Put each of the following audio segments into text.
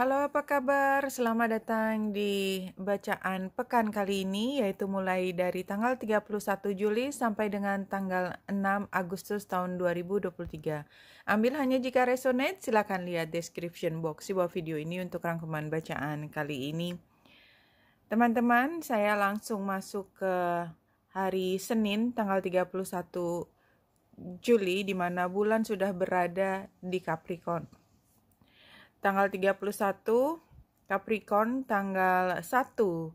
Halo, apa kabar? Selamat datang di bacaan pekan kali ini yaitu mulai dari tanggal 31 Juli sampai dengan tanggal 6 Agustus tahun 2023. Ambil hanya jika resonate, silakan lihat description box di bawah video ini untuk rangkuman bacaan kali ini. Teman-teman, saya langsung masuk ke hari Senin tanggal 31 Juli di mana bulan sudah berada di Capricorn tanggal 31 Capricorn tanggal 1 uh,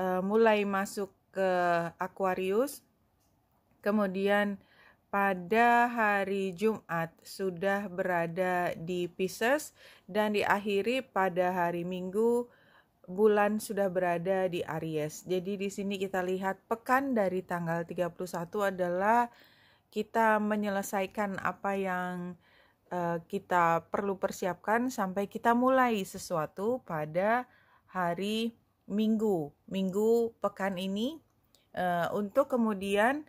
eh, mulai masuk ke Aquarius. Kemudian pada hari Jumat sudah berada di Pisces dan diakhiri pada hari Minggu bulan sudah berada di Aries. Jadi di sini kita lihat pekan dari tanggal 31 adalah kita menyelesaikan apa yang Eh, kita perlu persiapkan sampai kita mulai sesuatu pada hari Minggu, Minggu pekan ini eh, untuk kemudian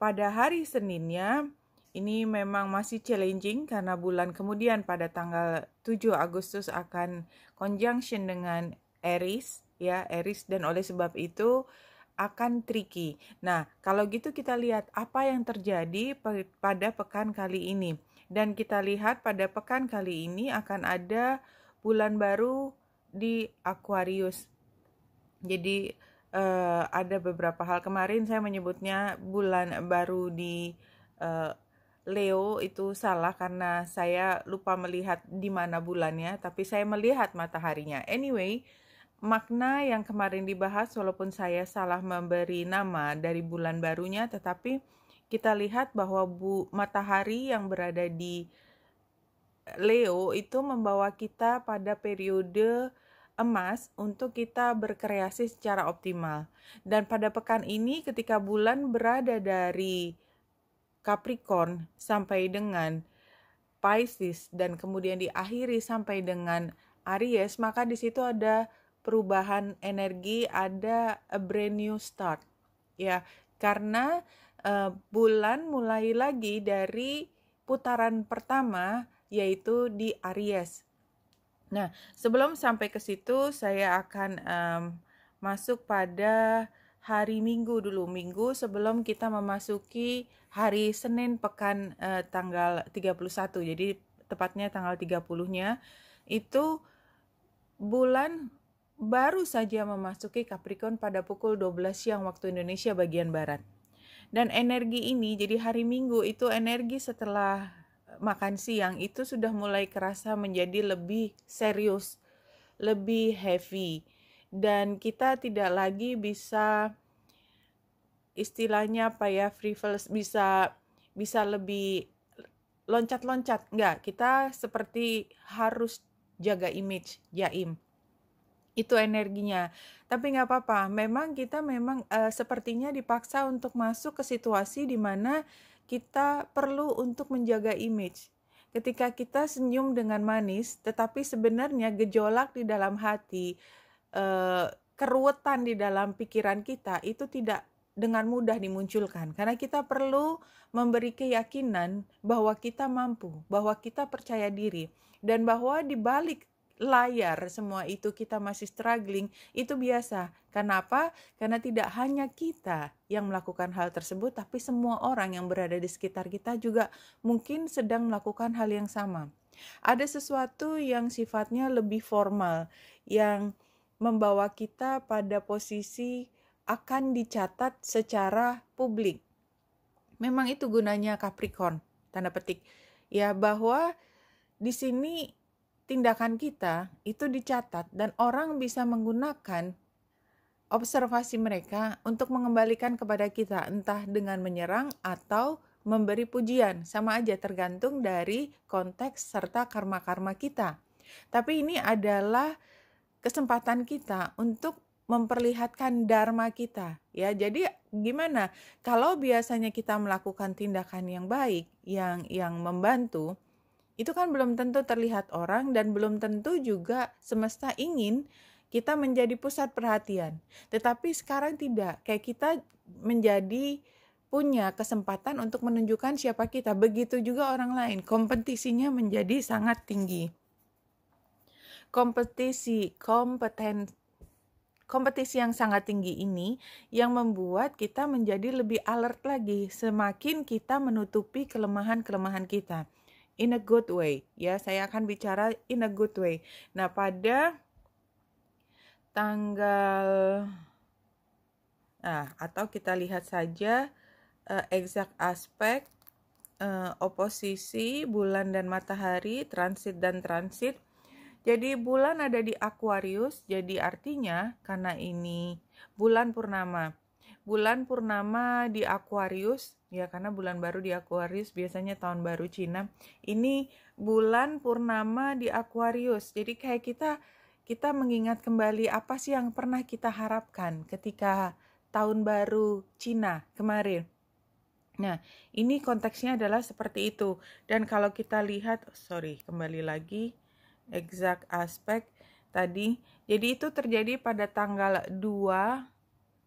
pada hari Seninnya ini memang masih challenging karena bulan kemudian pada tanggal 7 Agustus akan conjunction dengan eris ya eris dan oleh sebab itu akan tricky. Nah, kalau gitu kita lihat apa yang terjadi pada pekan kali ini. Dan kita lihat pada pekan kali ini akan ada bulan baru di Aquarius. Jadi uh, ada beberapa hal kemarin saya menyebutnya bulan baru di uh, Leo itu salah karena saya lupa melihat di mana bulannya, tapi saya melihat mataharinya. Anyway, makna yang kemarin dibahas walaupun saya salah memberi nama dari bulan barunya, tetapi kita lihat bahwa bu matahari yang berada di Leo itu membawa kita pada periode emas untuk kita berkreasi secara optimal. Dan pada pekan ini ketika bulan berada dari Capricorn sampai dengan Pisces dan kemudian diakhiri sampai dengan Aries, maka di situ ada perubahan energi, ada a brand new start. Ya, karena uh, bulan mulai lagi dari putaran pertama yaitu di Aries. Nah, sebelum sampai ke situ saya akan um, masuk pada hari Minggu dulu, Minggu sebelum kita memasuki hari Senin pekan uh, tanggal 31. Jadi tepatnya tanggal 30-nya itu bulan baru saja memasuki Capricorn pada pukul 12 siang waktu Indonesia bagian barat. Dan energi ini jadi hari Minggu itu energi setelah makan siang itu sudah mulai kerasa menjadi lebih serius, lebih heavy dan kita tidak lagi bisa istilahnya apa ya free bisa bisa lebih loncat-loncat enggak kita seperti harus jaga image jaim itu energinya. Tapi nggak apa-apa, memang kita memang uh, sepertinya dipaksa untuk masuk ke situasi di mana kita perlu untuk menjaga image. Ketika kita senyum dengan manis, tetapi sebenarnya gejolak di dalam hati, uh, keruwetan di dalam pikiran kita itu tidak dengan mudah dimunculkan karena kita perlu memberi keyakinan bahwa kita mampu, bahwa kita percaya diri dan bahwa dibalik layar semua itu kita masih struggling, itu biasa. Kenapa? Karena tidak hanya kita yang melakukan hal tersebut, tapi semua orang yang berada di sekitar kita juga mungkin sedang melakukan hal yang sama. Ada sesuatu yang sifatnya lebih formal, yang membawa kita pada posisi akan dicatat secara publik. Memang itu gunanya Capricorn, tanda petik. Ya, bahwa di sini tindakan kita itu dicatat dan orang bisa menggunakan observasi mereka untuk mengembalikan kepada kita entah dengan menyerang atau memberi pujian sama aja tergantung dari konteks serta karma-karma kita. Tapi ini adalah kesempatan kita untuk memperlihatkan dharma kita ya. Jadi gimana kalau biasanya kita melakukan tindakan yang baik yang yang membantu itu kan belum tentu terlihat orang dan belum tentu juga semesta ingin kita menjadi pusat perhatian. Tetapi sekarang tidak, kayak kita menjadi punya kesempatan untuk menunjukkan siapa kita. Begitu juga orang lain, kompetisinya menjadi sangat tinggi. Kompetisi, kompeten kompetisi yang sangat tinggi ini yang membuat kita menjadi lebih alert lagi semakin kita menutupi kelemahan-kelemahan kita in a good way ya saya akan bicara in a good way nah pada tanggal nah atau kita lihat saja uh, exact aspek uh, eh, oposisi bulan dan matahari transit dan transit jadi bulan ada di Aquarius jadi artinya karena ini bulan purnama bulan purnama di Aquarius ya karena bulan baru di Aquarius biasanya tahun baru Cina ini bulan purnama di Aquarius jadi kayak kita kita mengingat kembali apa sih yang pernah kita harapkan ketika tahun baru Cina kemarin nah ini konteksnya adalah seperti itu dan kalau kita lihat sorry kembali lagi exact aspect tadi jadi itu terjadi pada tanggal 2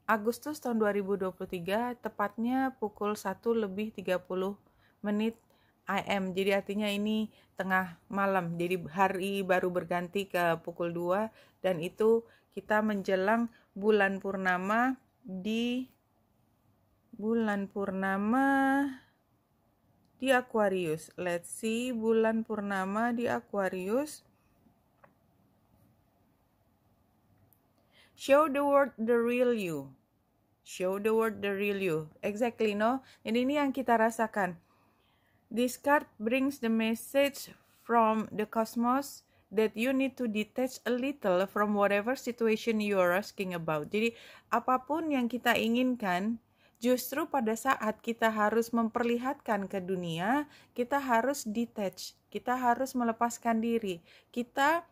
Agustus tahun 2023 tepatnya pukul 1 lebih 30 menit AM. Jadi artinya ini tengah malam. Jadi hari baru berganti ke pukul 2 dan itu kita menjelang bulan purnama di bulan purnama di Aquarius. Let's see bulan purnama di Aquarius Show the world the real you. Show the world the real you. Exactly, no? Jadi ini yang kita rasakan. This card brings the message from the cosmos that you need to detach a little from whatever situation you are asking about. Jadi apapun yang kita inginkan, justru pada saat kita harus memperlihatkan ke dunia, kita harus detach, kita harus melepaskan diri. Kita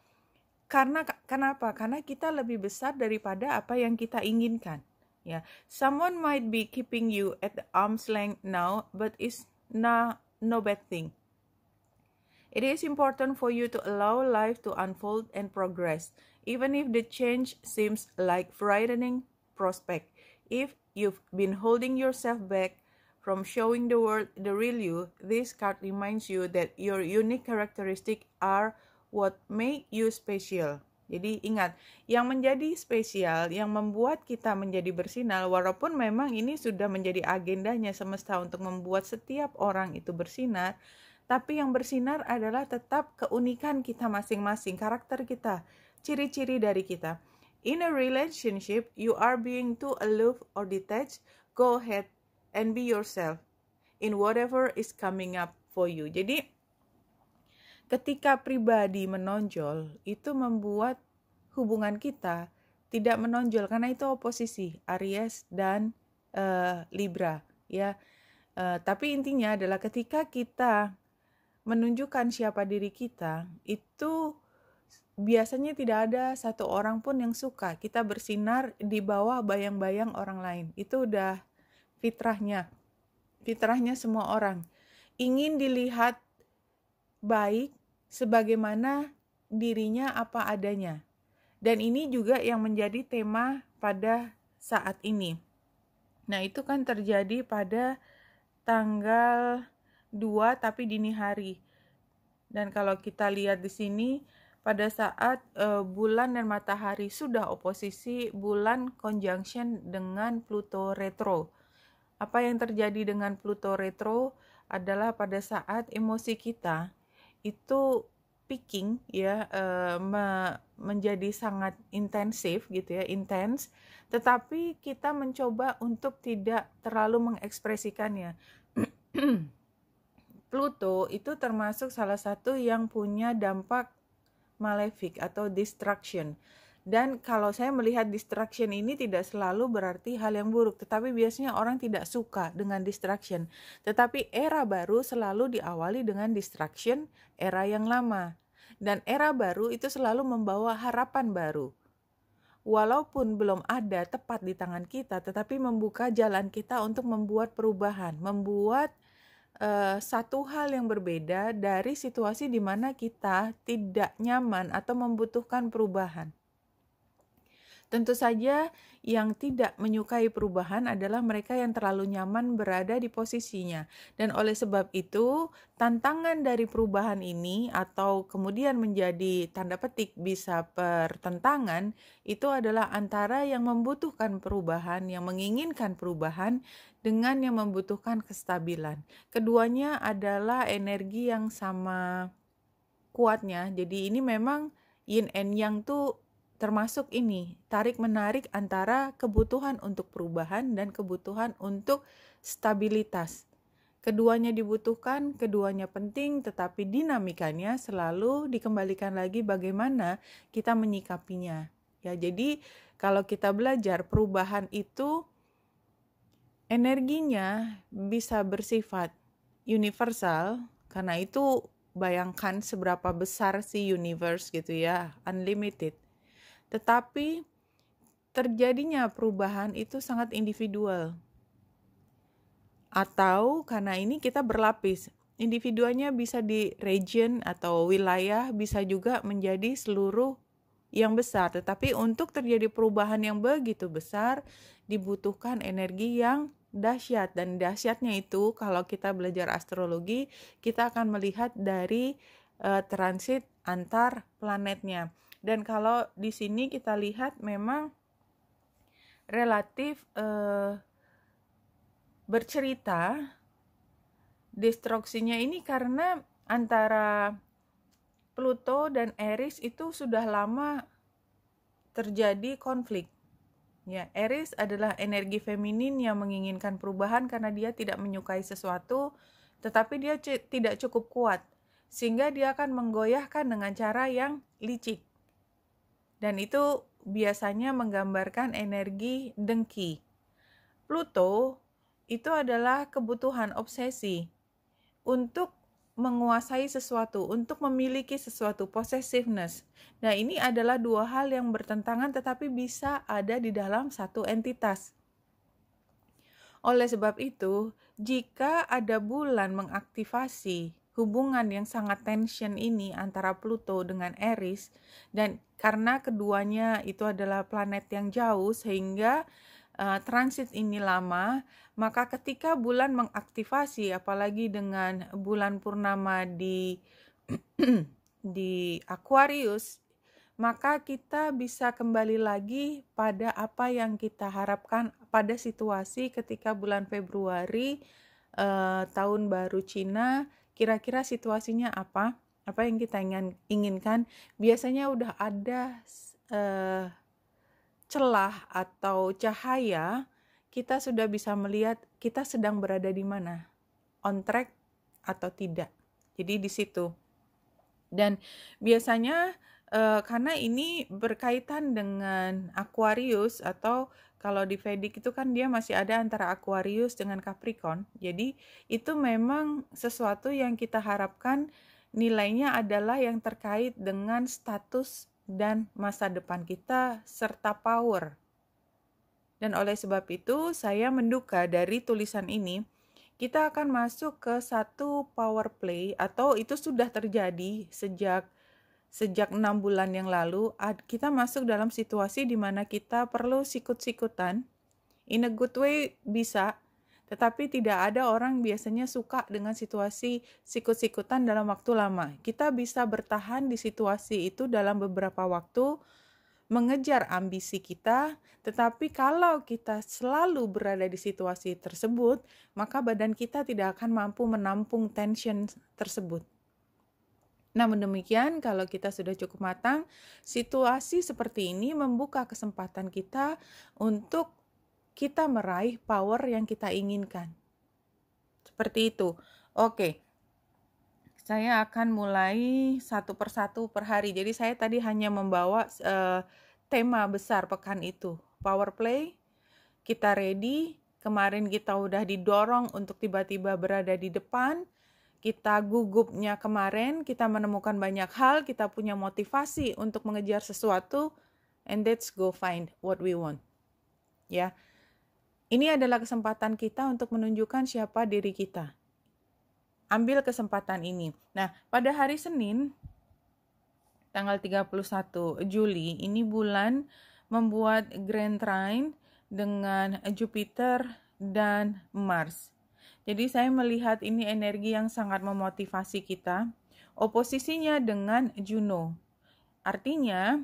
karena kenapa? Karena kita lebih besar daripada apa yang kita inginkan. Ya, someone might be keeping you at the arm's length now, but it's not no bad thing. It is important for you to allow life to unfold and progress, even if the change seems like frightening prospect. If you've been holding yourself back from showing the world the real you, this card reminds you that your unique characteristics are what make you special. Jadi ingat, yang menjadi spesial, yang membuat kita menjadi bersinar, walaupun memang ini sudah menjadi agendanya semesta untuk membuat setiap orang itu bersinar, tapi yang bersinar adalah tetap keunikan kita masing-masing, karakter kita, ciri-ciri dari kita. In a relationship, you are being too aloof or detached. Go ahead and be yourself in whatever is coming up for you. Jadi, ketika pribadi menonjol itu membuat hubungan kita tidak menonjol karena itu oposisi Aries dan uh, Libra ya. Uh, tapi intinya adalah ketika kita menunjukkan siapa diri kita itu biasanya tidak ada satu orang pun yang suka kita bersinar di bawah bayang-bayang orang lain. Itu udah fitrahnya. Fitrahnya semua orang ingin dilihat baik sebagaimana dirinya apa adanya. Dan ini juga yang menjadi tema pada saat ini. Nah, itu kan terjadi pada tanggal 2 tapi dini hari. Dan kalau kita lihat di sini pada saat uh, bulan dan matahari sudah oposisi bulan conjunction dengan Pluto retro. Apa yang terjadi dengan Pluto retro adalah pada saat emosi kita itu picking ya uh, me menjadi sangat intensif gitu ya intens tetapi kita mencoba untuk tidak terlalu mengekspresikannya Pluto itu termasuk salah satu yang punya dampak malefic atau destruction. Dan kalau saya melihat distraction ini tidak selalu berarti hal yang buruk, tetapi biasanya orang tidak suka dengan distraction. Tetapi era baru selalu diawali dengan distraction era yang lama. Dan era baru itu selalu membawa harapan baru. Walaupun belum ada tepat di tangan kita, tetapi membuka jalan kita untuk membuat perubahan, membuat Uh, satu hal yang berbeda dari situasi di mana kita tidak nyaman atau membutuhkan perubahan. Tentu saja, yang tidak menyukai perubahan adalah mereka yang terlalu nyaman berada di posisinya, dan oleh sebab itu, tantangan dari perubahan ini, atau kemudian menjadi tanda petik, bisa pertentangan, itu adalah antara yang membutuhkan perubahan, yang menginginkan perubahan, dengan yang membutuhkan kestabilan. Keduanya adalah energi yang sama kuatnya, jadi ini memang yin and yang tuh termasuk ini tarik menarik antara kebutuhan untuk perubahan dan kebutuhan untuk stabilitas. Keduanya dibutuhkan, keduanya penting, tetapi dinamikanya selalu dikembalikan lagi bagaimana kita menyikapinya. Ya, jadi kalau kita belajar perubahan itu energinya bisa bersifat universal karena itu bayangkan seberapa besar si universe gitu ya, unlimited tetapi terjadinya perubahan itu sangat individual. Atau karena ini kita berlapis, individuanya bisa di region atau wilayah, bisa juga menjadi seluruh yang besar. Tetapi untuk terjadi perubahan yang begitu besar, dibutuhkan energi yang dahsyat dan dahsyatnya itu kalau kita belajar astrologi kita akan melihat dari uh, transit antar planetnya dan kalau di sini kita lihat memang relatif eh, bercerita destruksinya ini karena antara Pluto dan Eris itu sudah lama terjadi konflik. Ya, Eris adalah energi feminin yang menginginkan perubahan karena dia tidak menyukai sesuatu, tetapi dia tidak cukup kuat, sehingga dia akan menggoyahkan dengan cara yang licik dan itu biasanya menggambarkan energi dengki. Pluto itu adalah kebutuhan obsesi untuk menguasai sesuatu, untuk memiliki sesuatu, possessiveness. Nah, ini adalah dua hal yang bertentangan tetapi bisa ada di dalam satu entitas. Oleh sebab itu, jika ada bulan mengaktifasi hubungan yang sangat tension ini antara Pluto dengan Eris dan karena keduanya itu adalah planet yang jauh sehingga uh, transit ini lama, maka ketika bulan mengaktifasi apalagi dengan bulan purnama di di Aquarius maka kita bisa kembali lagi pada apa yang kita harapkan pada situasi ketika bulan Februari uh, tahun baru Cina kira-kira situasinya apa, apa yang kita ingin, inginkan, biasanya udah ada uh, celah atau cahaya, kita sudah bisa melihat kita sedang berada di mana, on track atau tidak. Jadi di situ. Dan biasanya uh, karena ini berkaitan dengan Aquarius atau kalau di Vedic itu kan dia masih ada antara Aquarius dengan Capricorn. Jadi itu memang sesuatu yang kita harapkan nilainya adalah yang terkait dengan status dan masa depan kita serta power. Dan oleh sebab itu saya menduga dari tulisan ini kita akan masuk ke satu power play atau itu sudah terjadi sejak sejak enam bulan yang lalu kita masuk dalam situasi di mana kita perlu sikut-sikutan. In a good way bisa, tetapi tidak ada orang biasanya suka dengan situasi sikut-sikutan dalam waktu lama. Kita bisa bertahan di situasi itu dalam beberapa waktu, mengejar ambisi kita, tetapi kalau kita selalu berada di situasi tersebut, maka badan kita tidak akan mampu menampung tension tersebut. Namun demikian, kalau kita sudah cukup matang, situasi seperti ini membuka kesempatan kita untuk kita meraih power yang kita inginkan. Seperti itu. Oke. Saya akan mulai satu persatu per hari. Jadi saya tadi hanya membawa uh, tema besar pekan itu. Power play, kita ready, kemarin kita udah didorong untuk tiba-tiba berada di depan, kita gugupnya kemarin, kita menemukan banyak hal, kita punya motivasi untuk mengejar sesuatu, and let's go find what we want. Ya, ini adalah kesempatan kita untuk menunjukkan siapa diri kita. Ambil kesempatan ini. Nah, pada hari Senin, tanggal 31 Juli, ini bulan membuat grand trine dengan Jupiter dan Mars jadi saya melihat ini energi yang sangat memotivasi kita. Oposisinya dengan Juno. Artinya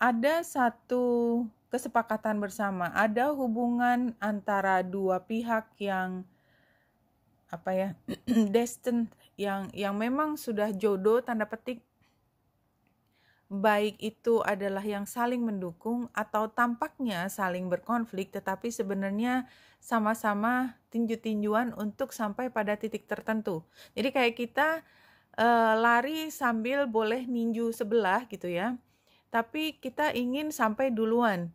ada satu kesepakatan bersama, ada hubungan antara dua pihak yang apa ya? destined yang yang memang sudah jodoh tanda petik baik itu adalah yang saling mendukung atau tampaknya saling berkonflik, tetapi sebenarnya sama-sama tinju-tinjuan untuk sampai pada titik tertentu. Jadi kayak kita e, lari sambil boleh ninju sebelah gitu ya, tapi kita ingin sampai duluan.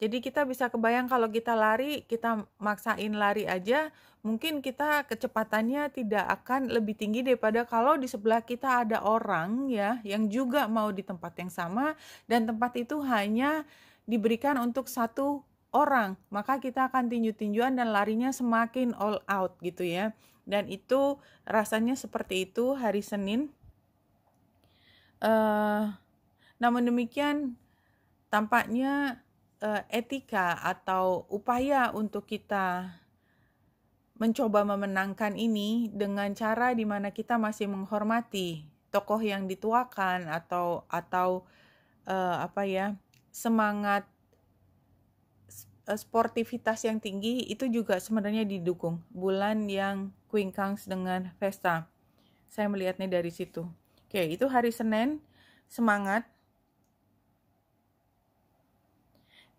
Jadi kita bisa kebayang kalau kita lari, kita maksain lari aja, mungkin kita kecepatannya tidak akan lebih tinggi daripada kalau di sebelah kita ada orang ya yang juga mau di tempat yang sama dan tempat itu hanya diberikan untuk satu orang, maka kita akan tinju-tinjuan dan larinya semakin all out gitu ya. Dan itu rasanya seperti itu hari Senin. Uh, namun demikian tampaknya uh, etika atau upaya untuk kita mencoba memenangkan ini dengan cara di mana kita masih menghormati tokoh yang dituakan atau atau uh, apa ya semangat eh, sportivitas yang tinggi itu juga sebenarnya didukung bulan yang Queen Kangs dengan Vesta saya melihatnya dari situ oke itu hari Senin semangat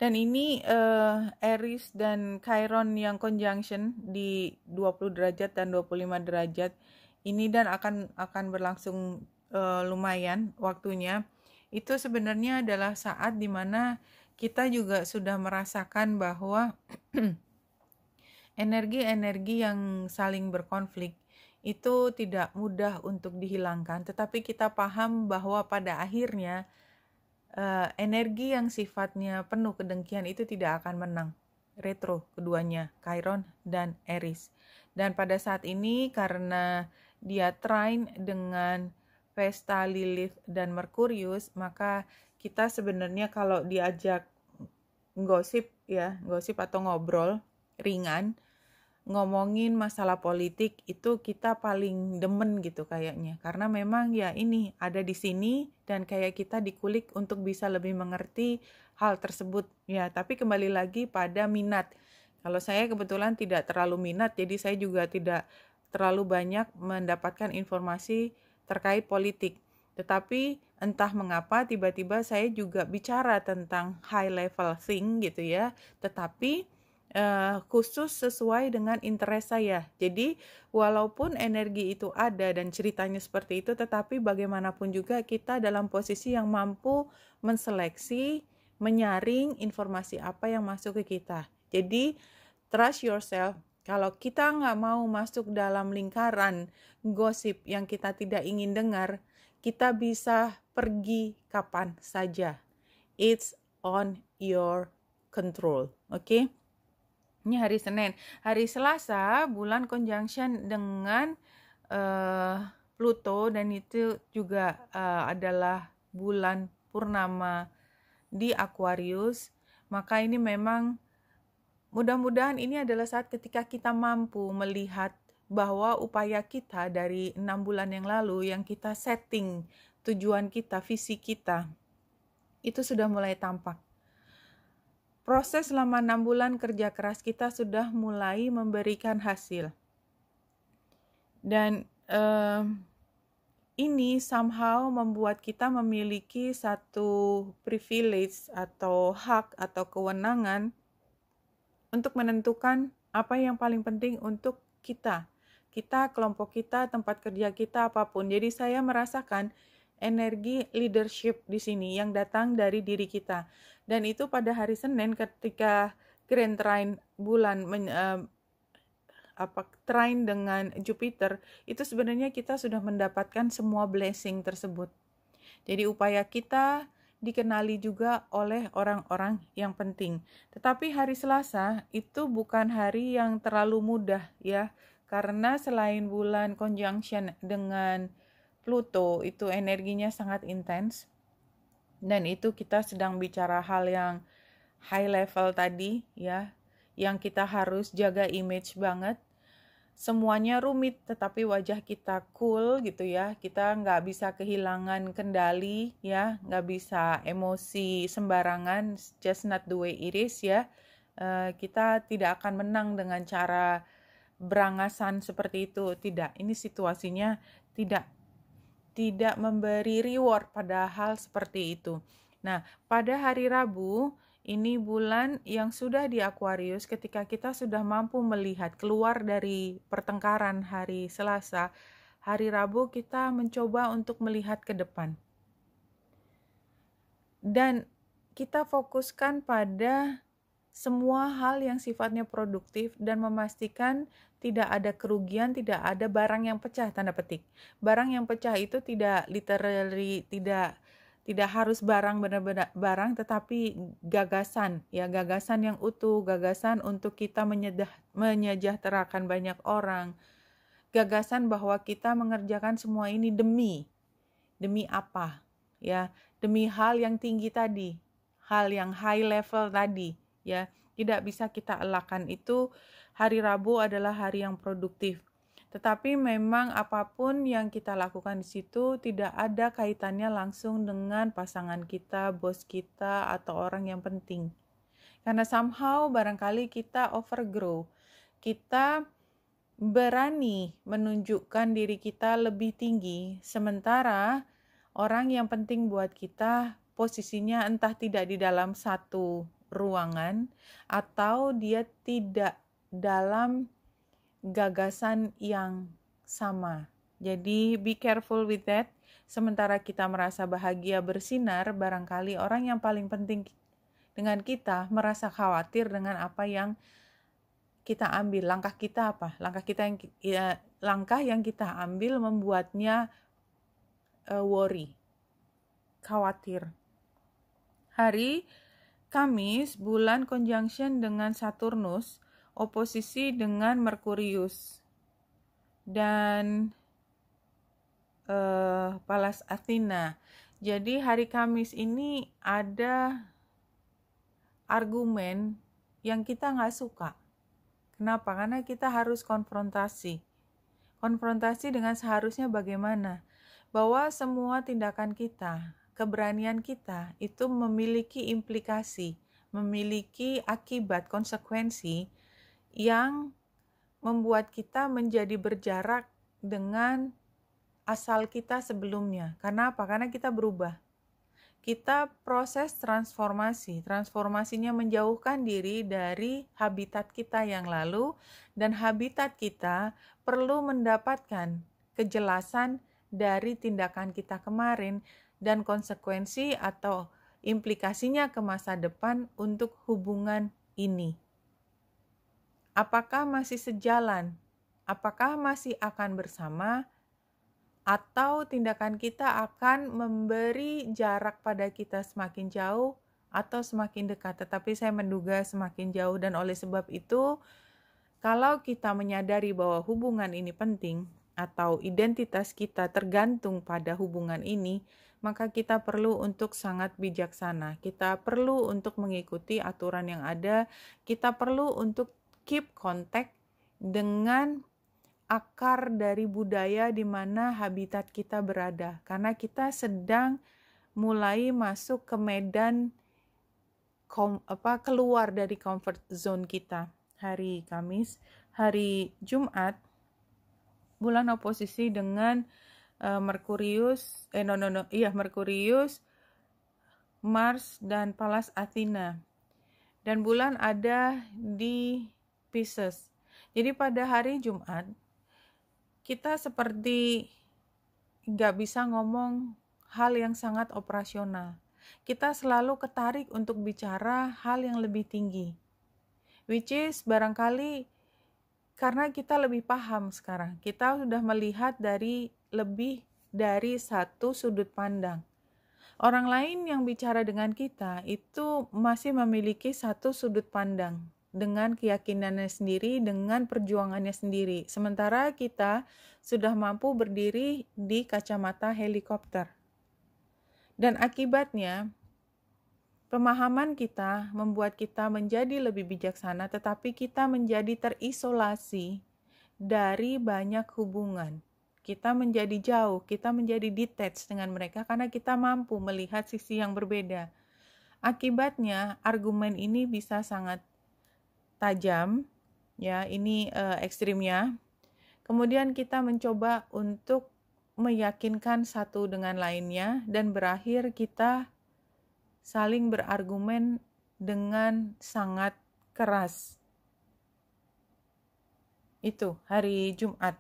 Dan ini uh, eh, Eris dan Chiron yang conjunction di 20 derajat dan 25 derajat ini dan akan akan berlangsung uh, lumayan waktunya. Itu sebenarnya adalah saat dimana kita juga sudah merasakan bahwa energi-energi yang saling berkonflik itu tidak mudah untuk dihilangkan, tetapi kita paham bahwa pada akhirnya Eh, energi yang sifatnya penuh kedengkian itu tidak akan menang. Retro keduanya, Chiron dan Eris. Dan pada saat ini karena dia train dengan Vesta, Lilith, dan Merkurius, maka kita sebenarnya kalau diajak gosip ya, gosip atau ngobrol ringan, ngomongin masalah politik itu kita paling demen gitu kayaknya karena memang ya ini ada di sini dan kayak kita dikulik untuk bisa lebih mengerti hal tersebut ya tapi kembali lagi pada minat kalau saya kebetulan tidak terlalu minat jadi saya juga tidak terlalu banyak mendapatkan informasi terkait politik tetapi entah mengapa tiba-tiba saya juga bicara tentang high level thing gitu ya tetapi uh, khusus sesuai dengan interest saya. Jadi, walaupun energi itu ada dan ceritanya seperti itu, tetapi bagaimanapun juga kita dalam posisi yang mampu menseleksi, menyaring informasi apa yang masuk ke kita. Jadi, trust yourself. Kalau kita nggak mau masuk dalam lingkaran gosip yang kita tidak ingin dengar, kita bisa pergi kapan saja. It's on your control. Oke. Okay? Ini hari Senin. Hari Selasa bulan conjunction dengan uh, Pluto dan itu juga uh, adalah bulan purnama di Aquarius. Maka ini memang mudah-mudahan ini adalah saat ketika kita mampu melihat bahwa upaya kita dari enam bulan yang lalu yang kita setting tujuan kita, visi kita itu sudah mulai tampak Proses selama enam bulan kerja keras kita sudah mulai memberikan hasil. Dan um, ini somehow membuat kita memiliki satu privilege atau hak atau kewenangan untuk menentukan apa yang paling penting untuk kita. Kita, kelompok kita, tempat kerja kita, apapun. Jadi saya merasakan energi leadership di sini yang datang dari diri kita dan itu pada hari Senin ketika Grand Trine bulan men, uh, apa trine dengan Jupiter itu sebenarnya kita sudah mendapatkan semua blessing tersebut. Jadi upaya kita dikenali juga oleh orang-orang yang penting. Tetapi hari Selasa itu bukan hari yang terlalu mudah ya, karena selain bulan conjunction dengan Pluto itu energinya sangat intens dan itu kita sedang bicara hal yang high level tadi ya yang kita harus jaga image banget semuanya rumit tetapi wajah kita cool gitu ya kita nggak bisa kehilangan kendali ya nggak bisa emosi sembarangan just not the way it is ya uh, kita tidak akan menang dengan cara berangasan seperti itu tidak ini situasinya tidak tidak memberi reward pada hal seperti itu. Nah, pada hari Rabu ini bulan yang sudah di Aquarius ketika kita sudah mampu melihat keluar dari pertengkaran hari Selasa, hari Rabu kita mencoba untuk melihat ke depan. Dan kita fokuskan pada semua hal yang sifatnya produktif dan memastikan tidak ada kerugian, tidak ada barang yang pecah tanda petik. Barang yang pecah itu tidak literally tidak tidak harus barang benar-benar barang tetapi gagasan ya gagasan yang utuh, gagasan untuk kita menyedah, menyejahterakan banyak orang. Gagasan bahwa kita mengerjakan semua ini demi demi apa? Ya, demi hal yang tinggi tadi, hal yang high level tadi ya tidak bisa kita elakkan itu hari Rabu adalah hari yang produktif tetapi memang apapun yang kita lakukan di situ tidak ada kaitannya langsung dengan pasangan kita, bos kita, atau orang yang penting. Karena somehow barangkali kita overgrow. Kita berani menunjukkan diri kita lebih tinggi, sementara orang yang penting buat kita posisinya entah tidak di dalam satu ruangan atau dia tidak dalam gagasan yang sama. Jadi be careful with that. Sementara kita merasa bahagia bersinar, barangkali orang yang paling penting dengan kita merasa khawatir dengan apa yang kita ambil. Langkah kita apa? Langkah kita yang ya, langkah yang kita ambil membuatnya uh, worry, khawatir. Hari Kamis, bulan conjunction dengan Saturnus, oposisi dengan Merkurius. Dan uh, Palas Athena. Jadi hari Kamis ini ada argumen yang kita nggak suka. Kenapa? Karena kita harus konfrontasi. Konfrontasi dengan seharusnya bagaimana? Bahwa semua tindakan kita, keberanian kita itu memiliki implikasi, memiliki akibat konsekuensi yang membuat kita menjadi berjarak dengan asal kita sebelumnya. Karena apa? Karena kita berubah. Kita proses transformasi. Transformasinya menjauhkan diri dari habitat kita yang lalu dan habitat kita perlu mendapatkan kejelasan dari tindakan kita kemarin dan konsekuensi atau implikasinya ke masa depan untuk hubungan ini. Apakah masih sejalan? Apakah masih akan bersama? Atau tindakan kita akan memberi jarak pada kita semakin jauh atau semakin dekat, tetapi saya menduga semakin jauh, dan oleh sebab itu, kalau kita menyadari bahwa hubungan ini penting atau identitas kita tergantung pada hubungan ini, maka kita perlu untuk sangat bijaksana. Kita perlu untuk mengikuti aturan yang ada. Kita perlu untuk keep contact dengan akar dari budaya di mana habitat kita berada. Karena kita sedang mulai masuk ke medan kom, apa keluar dari comfort zone kita. Hari Kamis, hari Jumat bulan oposisi dengan uh, eh, Merkurius, eh no no no, iya Merkurius, Mars dan Palas Athena. Dan bulan ada di Pisces. Jadi pada hari Jumat kita seperti nggak bisa ngomong hal yang sangat operasional. Kita selalu ketarik untuk bicara hal yang lebih tinggi. Which is barangkali karena kita lebih paham sekarang. Kita sudah melihat dari lebih dari satu sudut pandang. Orang lain yang bicara dengan kita itu masih memiliki satu sudut pandang dengan keyakinannya sendiri, dengan perjuangannya sendiri. Sementara kita sudah mampu berdiri di kacamata helikopter. Dan akibatnya, pemahaman kita membuat kita menjadi lebih bijaksana, tetapi kita menjadi terisolasi dari banyak hubungan kita menjadi jauh, kita menjadi detached dengan mereka karena kita mampu melihat sisi yang berbeda. Akibatnya, argumen ini bisa sangat tajam, ya. Ini uh, ekstrimnya. Kemudian, kita mencoba untuk meyakinkan satu dengan lainnya, dan berakhir kita saling berargumen dengan sangat keras. Itu hari Jumat.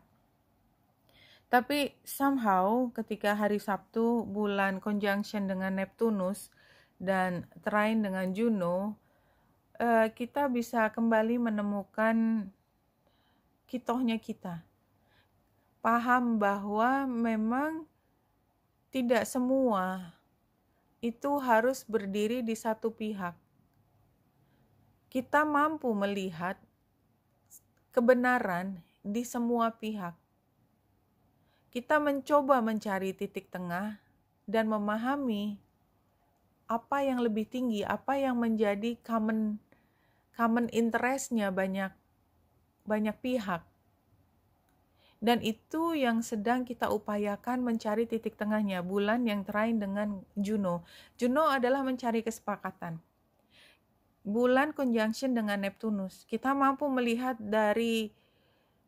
Tapi somehow ketika hari Sabtu bulan conjunction dengan Neptunus dan trine dengan Juno, eh, kita bisa kembali menemukan kitohnya kita. Paham bahwa memang tidak semua itu harus berdiri di satu pihak. Kita mampu melihat kebenaran di semua pihak kita mencoba mencari titik tengah dan memahami apa yang lebih tinggi, apa yang menjadi common common interestnya banyak banyak pihak. Dan itu yang sedang kita upayakan mencari titik tengahnya, bulan yang terain dengan Juno. Juno adalah mencari kesepakatan. Bulan conjunction dengan Neptunus. Kita mampu melihat dari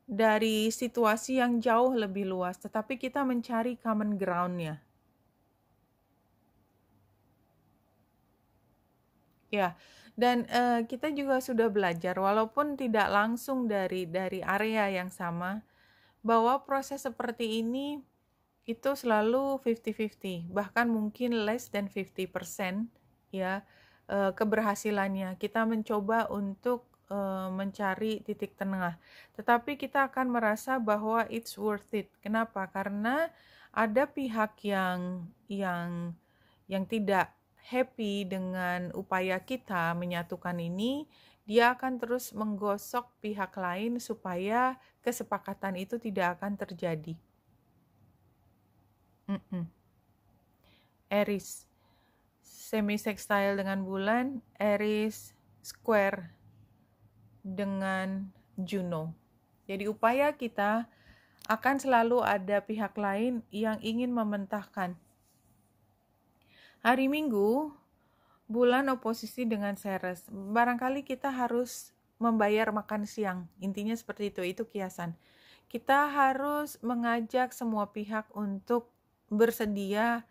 dari situasi yang jauh lebih luas, tetapi kita mencari common ground-nya. Ya, dan uh, kita juga sudah belajar walaupun tidak langsung dari dari area yang sama bahwa proses seperti ini itu selalu 50-50, bahkan mungkin less than 50% ya uh, keberhasilannya. Kita mencoba untuk Eh, mencari titik tengah. Tetapi kita akan merasa bahwa it's worth it. Kenapa? Karena ada pihak yang yang yang tidak happy dengan upaya kita menyatukan ini, dia akan terus menggosok pihak lain supaya kesepakatan itu tidak akan terjadi. Mm -mm. Eris semi sextile dengan bulan, Eris square dengan Juno. Jadi upaya kita akan selalu ada pihak lain yang ingin mementahkan. Hari Minggu, bulan oposisi dengan Ceres. Barangkali kita harus membayar makan siang. Intinya seperti itu, itu kiasan. Kita harus mengajak semua pihak untuk bersedia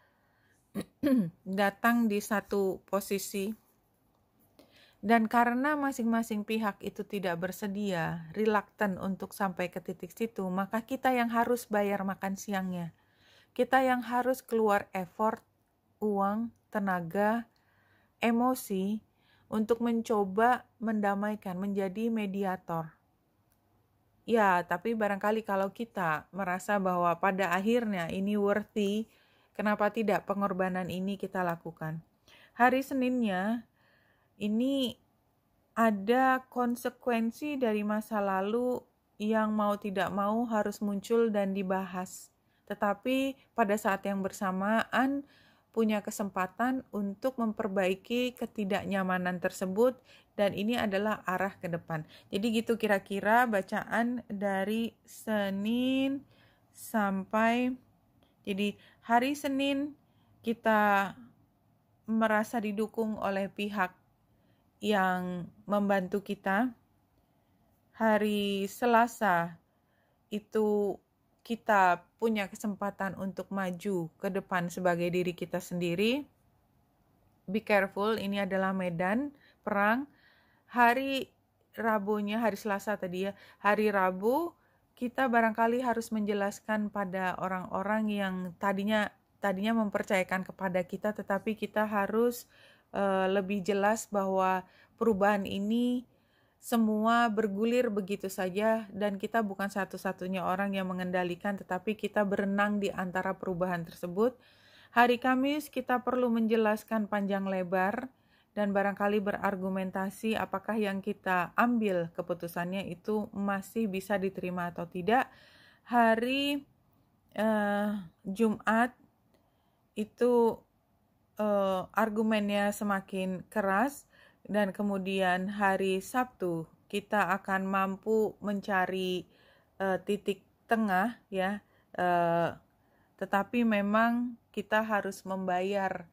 datang di satu posisi dan karena masing-masing pihak itu tidak bersedia, reluctant untuk sampai ke titik situ, maka kita yang harus bayar makan siangnya. Kita yang harus keluar effort, uang, tenaga, emosi untuk mencoba mendamaikan, menjadi mediator. Ya, tapi barangkali kalau kita merasa bahwa pada akhirnya ini worthy, kenapa tidak pengorbanan ini kita lakukan? Hari Seninnya ini ada konsekuensi dari masa lalu yang mau tidak mau harus muncul dan dibahas. Tetapi pada saat yang bersamaan punya kesempatan untuk memperbaiki ketidaknyamanan tersebut dan ini adalah arah ke depan. Jadi gitu kira-kira bacaan dari Senin sampai jadi hari Senin kita merasa didukung oleh pihak yang membantu kita. Hari Selasa itu kita punya kesempatan untuk maju ke depan sebagai diri kita sendiri. Be careful, ini adalah medan perang. Hari Rabunya, hari Selasa tadi ya, hari Rabu kita barangkali harus menjelaskan pada orang-orang yang tadinya tadinya mempercayakan kepada kita tetapi kita harus Eh, lebih jelas bahwa perubahan ini semua bergulir begitu saja dan kita bukan satu-satunya orang yang mengendalikan tetapi kita berenang di antara perubahan tersebut. Hari Kamis kita perlu menjelaskan panjang lebar dan barangkali berargumentasi apakah yang kita ambil keputusannya itu masih bisa diterima atau tidak. Hari eh, Jumat itu uh, argumennya semakin keras dan kemudian hari Sabtu kita akan mampu mencari uh, titik tengah ya uh, tetapi memang kita harus membayar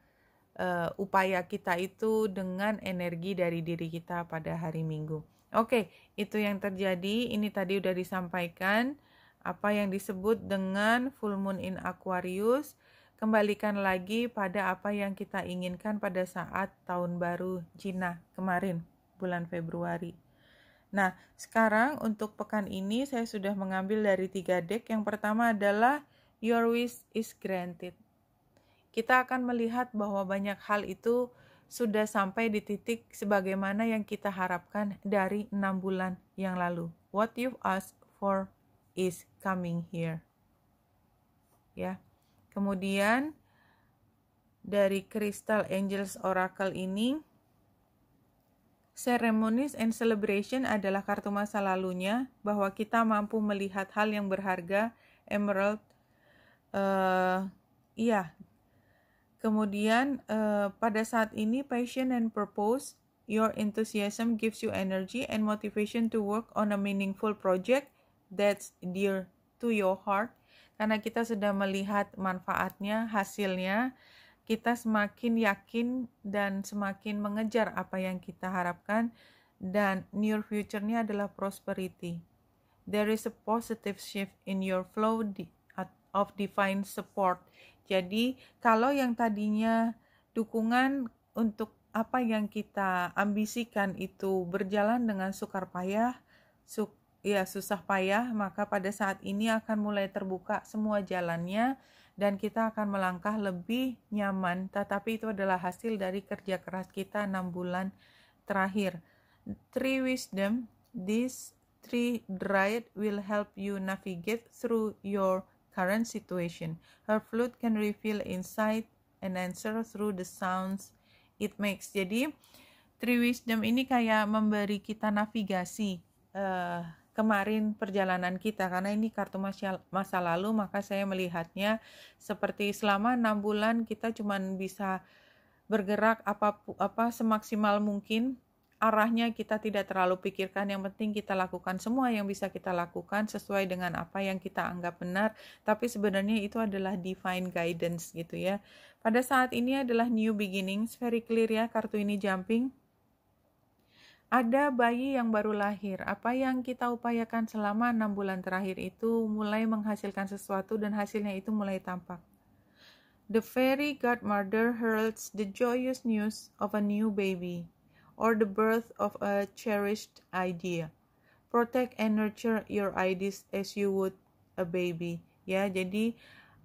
uh, upaya kita itu dengan energi dari diri kita pada hari Minggu. Oke, okay, itu yang terjadi. Ini tadi udah disampaikan apa yang disebut dengan full moon in Aquarius kembalikan lagi pada apa yang kita inginkan pada saat tahun baru Cina kemarin, bulan Februari. Nah, sekarang untuk pekan ini saya sudah mengambil dari tiga deck. Yang pertama adalah Your Wish is Granted. Kita akan melihat bahwa banyak hal itu sudah sampai di titik sebagaimana yang kita harapkan dari enam bulan yang lalu. What you've asked for is coming here. Ya. Yeah Kemudian dari Crystal Angels Oracle ini Ceremonies and Celebration adalah kartu masa lalunya bahwa kita mampu melihat hal yang berharga emerald uh, iya kemudian uh, pada saat ini passion and purpose your enthusiasm gives you energy and motivation to work on a meaningful project that's dear to your heart karena kita sudah melihat manfaatnya, hasilnya, kita semakin yakin dan semakin mengejar apa yang kita harapkan dan near future-nya adalah prosperity. There is a positive shift in your flow of divine support. Jadi, kalau yang tadinya dukungan untuk apa yang kita ambisikan itu berjalan dengan sukar payah, suk ya susah payah, maka pada saat ini akan mulai terbuka semua jalannya dan kita akan melangkah lebih nyaman. Tetapi itu adalah hasil dari kerja keras kita enam bulan terakhir. Three wisdom, this three dried will help you navigate through your current situation. Her flute can reveal insight and answer through the sounds it makes. Jadi, three wisdom ini kayak memberi kita navigasi uh, kemarin perjalanan kita karena ini kartu masa, masa lalu maka saya melihatnya seperti selama enam bulan kita cuma bisa bergerak apa apa semaksimal mungkin arahnya kita tidak terlalu pikirkan yang penting kita lakukan semua yang bisa kita lakukan sesuai dengan apa yang kita anggap benar tapi sebenarnya itu adalah divine guidance gitu ya pada saat ini adalah new beginnings very clear ya kartu ini jumping ada bayi yang baru lahir, apa yang kita upayakan selama enam bulan terakhir itu mulai menghasilkan sesuatu dan hasilnya itu mulai tampak. The fairy godmother heralds the joyous news of a new baby or the birth of a cherished idea. Protect and nurture your ideas as you would a baby. Ya, jadi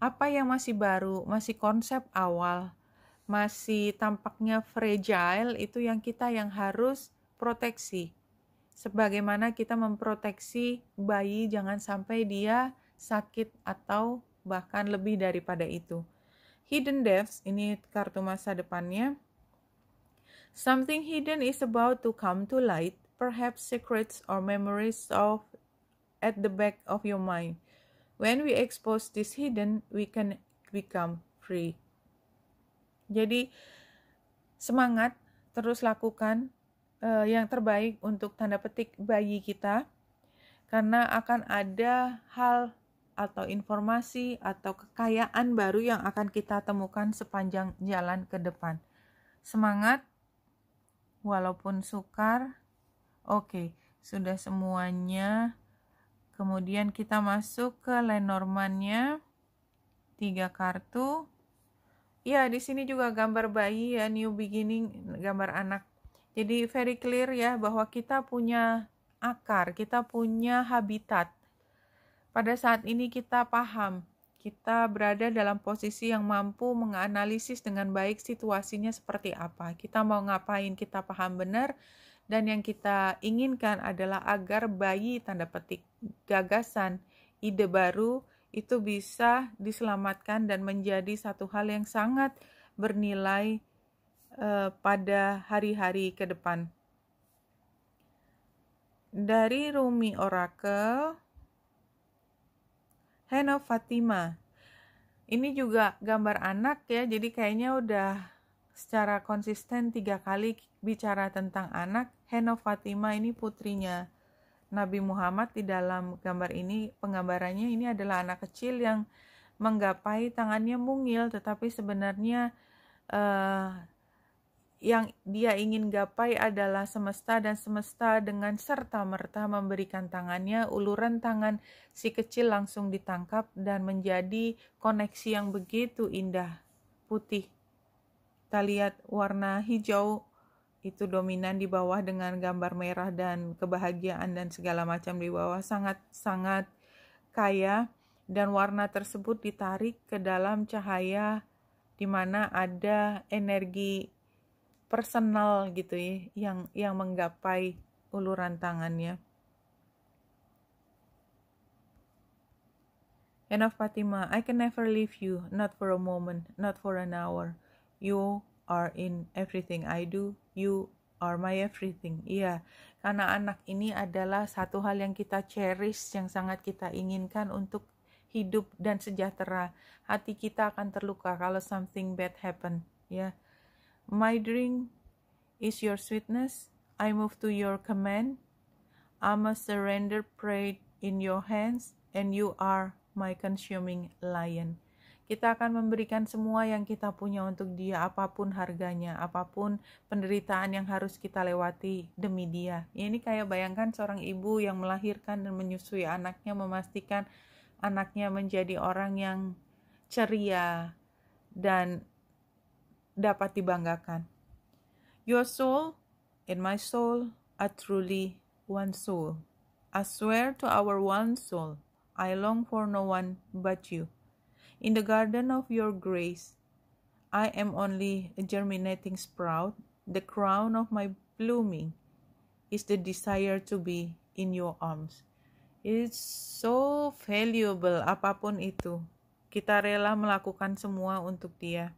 apa yang masih baru, masih konsep awal, masih tampaknya fragile itu yang kita yang harus proteksi. Sebagaimana kita memproteksi bayi jangan sampai dia sakit atau bahkan lebih daripada itu. Hidden deaths ini kartu masa depannya. Something hidden is about to come to light, perhaps secrets or memories of at the back of your mind. When we expose this hidden, we can become free. Jadi semangat, terus lakukan uh, yang terbaik untuk tanda petik bayi kita karena akan ada hal atau informasi atau kekayaan baru yang akan kita temukan sepanjang jalan ke depan. Semangat walaupun sukar. Oke, sudah semuanya. Kemudian kita masuk ke Lenormandnya. Tiga kartu. Ya, di sini juga gambar bayi ya, new beginning, gambar anak jadi very clear ya bahwa kita punya akar, kita punya habitat. Pada saat ini kita paham, kita berada dalam posisi yang mampu menganalisis dengan baik situasinya seperti apa. Kita mau ngapain, kita paham benar dan yang kita inginkan adalah agar bayi tanda petik gagasan ide baru itu bisa diselamatkan dan menjadi satu hal yang sangat bernilai Eh, pada hari-hari ke depan. Dari Rumi Oracle, Heno Fatima. Ini juga gambar anak ya, jadi kayaknya udah secara konsisten tiga kali bicara tentang anak. Heno Fatima ini putrinya Nabi Muhammad di dalam gambar ini penggambarannya ini adalah anak kecil yang menggapai tangannya mungil tetapi sebenarnya uh, yang dia ingin gapai adalah semesta dan semesta dengan serta-merta memberikan tangannya, uluran tangan si kecil langsung ditangkap dan menjadi koneksi yang begitu indah, putih. Kita lihat warna hijau itu dominan di bawah dengan gambar merah dan kebahagiaan dan segala macam di bawah sangat-sangat kaya dan warna tersebut ditarik ke dalam cahaya di mana ada energi personal gitu ya yang yang menggapai uluran tangannya. Enough, Fatima, I can never leave you, not for a moment, not for an hour. You are in everything I do. You are my everything. Iya, karena anak ini adalah satu hal yang kita cherish, yang sangat kita inginkan untuk hidup dan sejahtera. Hati kita akan terluka kalau something bad happen. Ya, My drink is your sweetness. I move to your command. I'm a surrender prayed in your hands, and you are my consuming lion. Kita akan memberikan semua yang kita punya untuk dia, apapun harganya, apapun penderitaan yang harus kita lewati demi dia. Ini kayak bayangkan seorang ibu yang melahirkan dan menyusui anaknya, memastikan anaknya menjadi orang yang ceria dan dapat dibanggakan. Your soul and my soul are truly one soul. I swear to our one soul, I long for no one but you. In the garden of your grace, I am only a germinating sprout. The crown of my blooming is the desire to be in your arms. It's so valuable apapun itu. Kita rela melakukan semua untuk dia.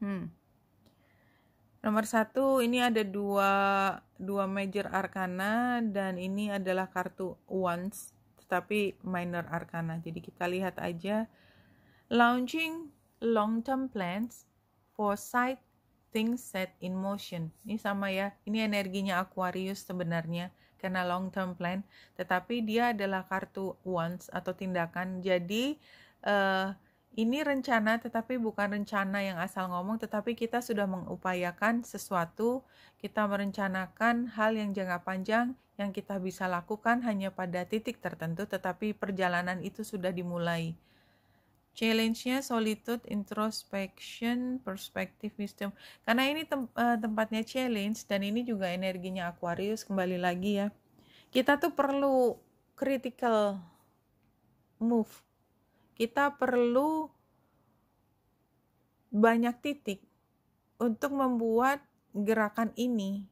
Hmm, Nomor satu ini ada dua dua major arcana dan ini adalah kartu once tetapi minor arcana. Jadi kita lihat aja launching long term plans for side things set in motion. Ini sama ya. Ini energinya Aquarius sebenarnya karena long term plan, tetapi dia adalah kartu once atau tindakan. Jadi uh, ini rencana tetapi bukan rencana yang asal ngomong tetapi kita sudah mengupayakan sesuatu, kita merencanakan hal yang jangka panjang yang kita bisa lakukan hanya pada titik tertentu tetapi perjalanan itu sudah dimulai. Challenge-nya solitude, introspection, perspective wisdom. Karena ini tem eh, tempatnya challenge dan ini juga energinya Aquarius kembali lagi ya. Kita tuh perlu critical move kita perlu banyak titik untuk membuat gerakan ini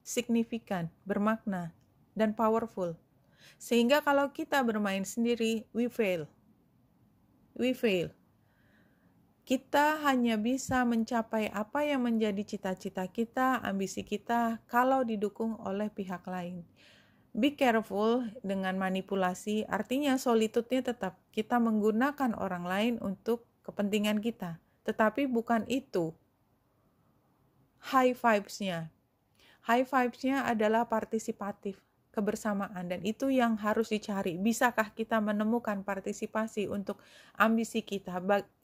signifikan, bermakna, dan powerful. Sehingga kalau kita bermain sendiri, we fail. We fail. Kita hanya bisa mencapai apa yang menjadi cita-cita kita, ambisi kita, kalau didukung oleh pihak lain be careful dengan manipulasi, artinya solitude-nya tetap kita menggunakan orang lain untuk kepentingan kita. Tetapi bukan itu high vibes-nya. High vibes-nya adalah partisipatif, kebersamaan, dan itu yang harus dicari. Bisakah kita menemukan partisipasi untuk ambisi kita?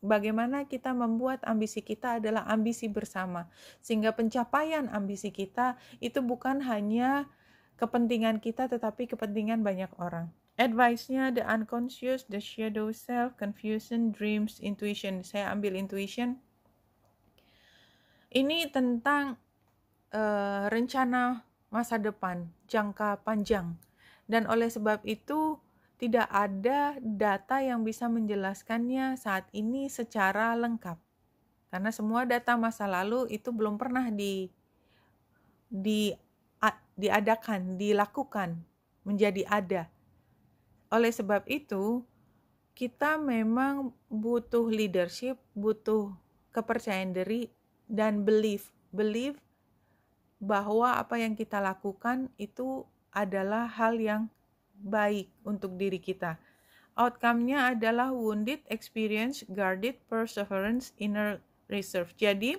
Bagaimana kita membuat ambisi kita adalah ambisi bersama, sehingga pencapaian ambisi kita itu bukan hanya kepentingan kita tetapi kepentingan banyak orang. Advice-nya the unconscious, the shadow self, confusion, dreams, intuition. Saya ambil intuition. Ini tentang uh, rencana masa depan, jangka panjang. Dan oleh sebab itu tidak ada data yang bisa menjelaskannya saat ini secara lengkap. Karena semua data masa lalu itu belum pernah di di diadakan, dilakukan, menjadi ada. Oleh sebab itu, kita memang butuh leadership, butuh kepercayaan diri dan belief. Belief bahwa apa yang kita lakukan itu adalah hal yang baik untuk diri kita. Outcome-nya adalah wounded, experience, guarded, perseverance, inner reserve. Jadi,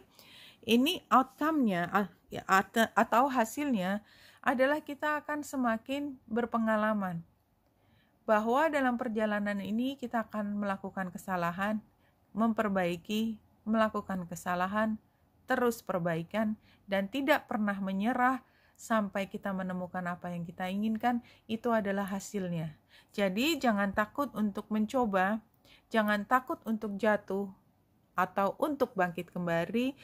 ini outcome-nya ah, ya atau hasilnya adalah kita akan semakin berpengalaman bahwa dalam perjalanan ini kita akan melakukan kesalahan, memperbaiki, melakukan kesalahan, terus perbaikan dan tidak pernah menyerah sampai kita menemukan apa yang kita inginkan, itu adalah hasilnya. Jadi jangan takut untuk mencoba, jangan takut untuk jatuh atau untuk bangkit kembali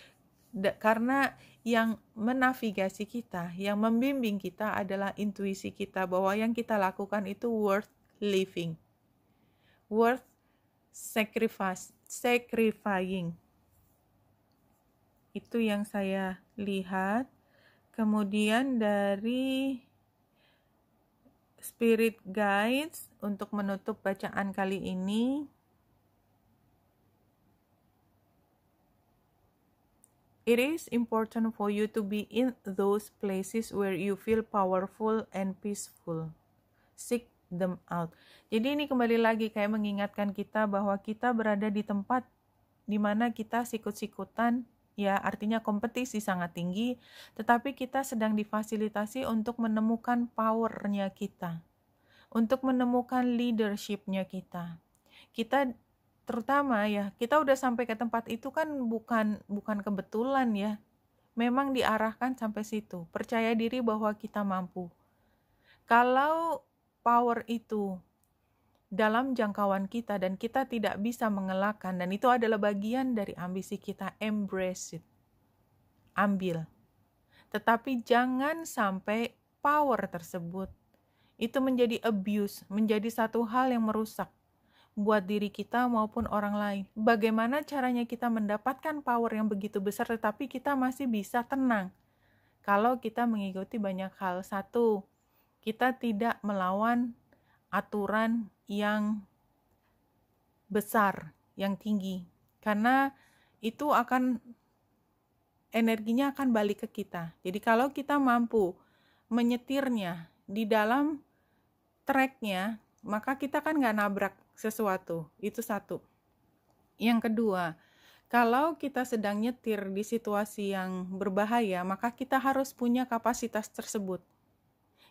karena yang menavigasi kita, yang membimbing kita adalah intuisi kita bahwa yang kita lakukan itu worth living, worth sacrifice, sacrificing. Itu yang saya lihat. Kemudian dari spirit guides untuk menutup bacaan kali ini It is important for you to be in those places where you feel powerful and peaceful. Seek them out. Jadi ini kembali lagi kayak mengingatkan kita bahwa kita berada di tempat di mana kita sikut-sikutan ya artinya kompetisi sangat tinggi, tetapi kita sedang difasilitasi untuk menemukan powernya kita, untuk menemukan leadershipnya kita. Kita terutama ya kita udah sampai ke tempat itu kan bukan bukan kebetulan ya memang diarahkan sampai situ percaya diri bahwa kita mampu kalau power itu dalam jangkauan kita dan kita tidak bisa mengelakkan dan itu adalah bagian dari ambisi kita embrace it ambil tetapi jangan sampai power tersebut itu menjadi abuse menjadi satu hal yang merusak buat diri kita maupun orang lain. Bagaimana caranya kita mendapatkan power yang begitu besar tetapi kita masih bisa tenang? Kalau kita mengikuti banyak hal. Satu, kita tidak melawan aturan yang besar, yang tinggi. Karena itu akan energinya akan balik ke kita. Jadi kalau kita mampu menyetirnya di dalam tracknya, maka kita kan nggak nabrak sesuatu. Itu satu. Yang kedua, kalau kita sedang nyetir di situasi yang berbahaya, maka kita harus punya kapasitas tersebut.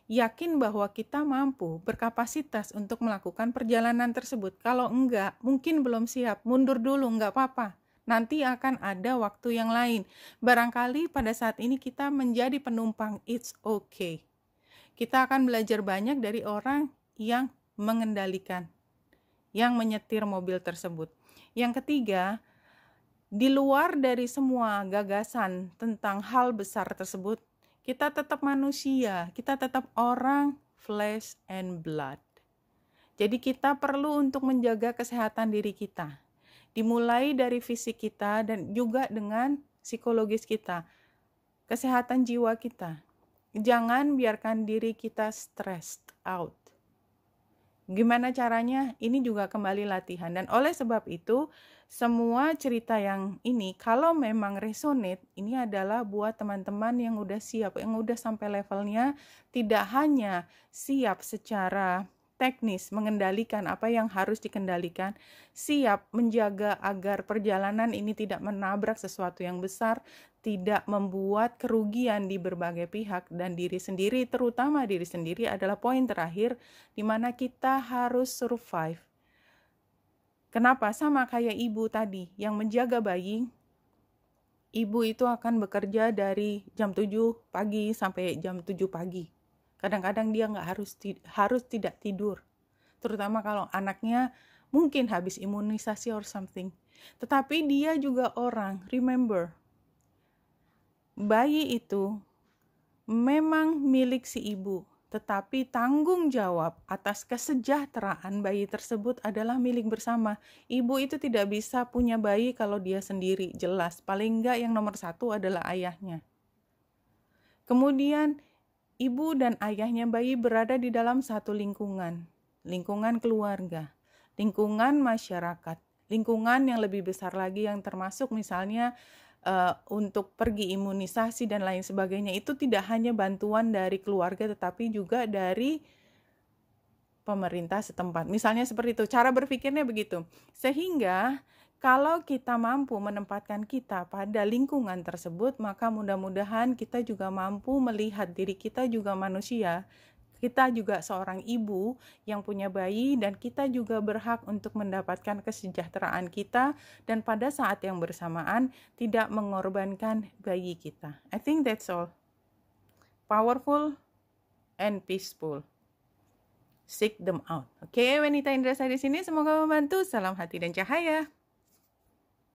Yakin bahwa kita mampu berkapasitas untuk melakukan perjalanan tersebut. Kalau enggak, mungkin belum siap, mundur dulu, enggak apa-apa. Nanti akan ada waktu yang lain. Barangkali pada saat ini kita menjadi penumpang, it's okay. Kita akan belajar banyak dari orang yang mengendalikan yang menyetir mobil tersebut. Yang ketiga, di luar dari semua gagasan tentang hal besar tersebut, kita tetap manusia, kita tetap orang flesh and blood. Jadi kita perlu untuk menjaga kesehatan diri kita. Dimulai dari fisik kita dan juga dengan psikologis kita, kesehatan jiwa kita. Jangan biarkan diri kita stressed out. Gimana caranya? Ini juga kembali latihan dan oleh sebab itu semua cerita yang ini kalau memang resonate ini adalah buat teman-teman yang udah siap, yang udah sampai levelnya tidak hanya siap secara teknis mengendalikan apa yang harus dikendalikan, siap menjaga agar perjalanan ini tidak menabrak sesuatu yang besar, tidak membuat kerugian di berbagai pihak dan diri sendiri, terutama diri sendiri adalah poin terakhir di mana kita harus survive. Kenapa? Sama kayak ibu tadi yang menjaga bayi, ibu itu akan bekerja dari jam 7 pagi sampai jam 7 pagi Kadang-kadang dia nggak harus harus tidak tidur, terutama kalau anaknya mungkin habis imunisasi or something. Tetapi dia juga orang, remember, bayi itu memang milik si ibu, tetapi tanggung jawab atas kesejahteraan bayi tersebut adalah milik bersama. Ibu itu tidak bisa punya bayi kalau dia sendiri, jelas. Paling enggak yang nomor satu adalah ayahnya. Kemudian Ibu dan ayahnya bayi berada di dalam satu lingkungan, lingkungan keluarga, lingkungan masyarakat, lingkungan yang lebih besar lagi yang termasuk misalnya uh, untuk pergi imunisasi dan lain sebagainya itu tidak hanya bantuan dari keluarga tetapi juga dari pemerintah setempat. Misalnya seperti itu, cara berpikirnya begitu. Sehingga kalau kita mampu menempatkan kita pada lingkungan tersebut, maka mudah-mudahan kita juga mampu melihat diri kita juga manusia. Kita juga seorang ibu yang punya bayi, dan kita juga berhak untuk mendapatkan kesejahteraan kita. Dan pada saat yang bersamaan, tidak mengorbankan bayi kita. I think that's all. Powerful and peaceful seek them out. Oke, okay, wanita Indra saya di sini semoga membantu. Salam hati dan cahaya.